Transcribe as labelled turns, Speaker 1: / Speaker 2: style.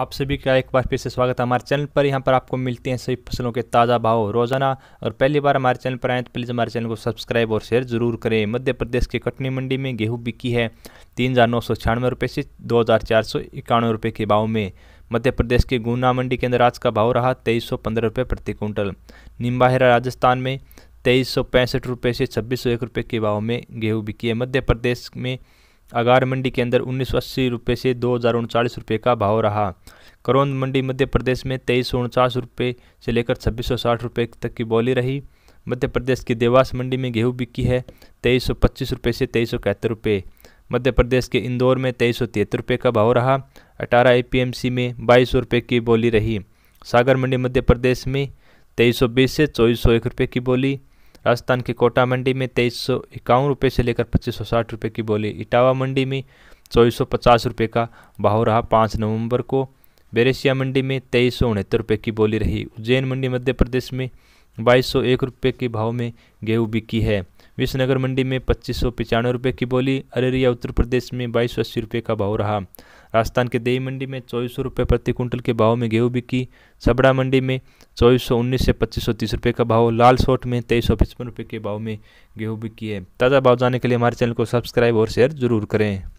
Speaker 1: आप सभी का एक बार फिर से स्वागत है हमारे चैनल पर यहाँ पर आपको मिलते हैं सभी फसलों के ताज़ा भाव रोज़ाना और पहली बार हमारे चैनल पर आए तो प्लीज़ हमारे चैनल को सब्सक्राइब और शेयर जरूर करें मध्य प्रदेश के कटनी मंडी में गेहूँ बिकी है तीन हज़ार नौ सौ छियानवे रुपये से दो हज़ार चार सौ इक्यानवे रुपये के भाव में मध्य प्रदेश के गुना मंडी के अंदर आज का भाव रहा तेईस सौ पंद्रह रुपये प्रति क्विंटल निम्बाहरा राजस्थान में तेईस सौ पैंसठ रुपये से छब्बीस सौ एक रुपये के भाव में गेहूँ बिकी है मध्य प्रदेश में अगार मंडी के अंदर उन्नीस सौ अस्सी रुपये से दो हज़ार उनचालीस रुपये का भाव रहा करौंद मंडी मध्य प्रदेश में तेईस सौ उनचास रुपये से लेकर छब्बीस सौ साठ रुपये तक की बोली रही मध्य प्रदेश की देवास मंडी में गेहूँ बिकी है तेईस सौ पच्चीस रुपये से तेईस सौ इकहत्तर रुपये मध्य प्रदेश के इंदौर में तेईस सौ तिहत्तर रुपये का भाव रहा अठारह ए में बाईस सौ रुपये की बोली रही सागर मंडी मध्य प्रदेश में तेईस सौ बीस से चौबीस सौ एक रुपये की बोली राजस्थान के कोटा मंडी में तेईस सौ इक्यावन रुपये से लेकर पच्चीस सौ साठ रुपये की बोली इटावा मंडी में चौबीस सौ पचास रुपये का भाव रहा पाँच नवंबर को बेरेसिया मंडी में तेईस सौ उनहत्तर रुपये की बोली रही उज्जैन मंडी मध्य प्रदेश में बाईस सौ एक रुपये के भाव में गेहूँ बिकी है विश्वनगर मंडी में पच्चीस सौ पचानवे रुपये की बोली अररिया उत्तर प्रदेश में बाईस सौ अस्सी रुपये का भाव रहा राजस्थान के देई मंडी में चौबीस सौ रुपये प्रति क्विंटल के भाव में गेहूँ बिकी छबड़ा मंडी में चौबीस सौ उन्नीस से पच्चीस सौ तीस रुपये का भाव लाल सोट में तेईस सौ पचपन रुपये के भाव में गेहूँ बिकी है ताज़ा भाव जाने के लिए हमारे चैनल को सब्सक्राइब और शेयर जरूर करें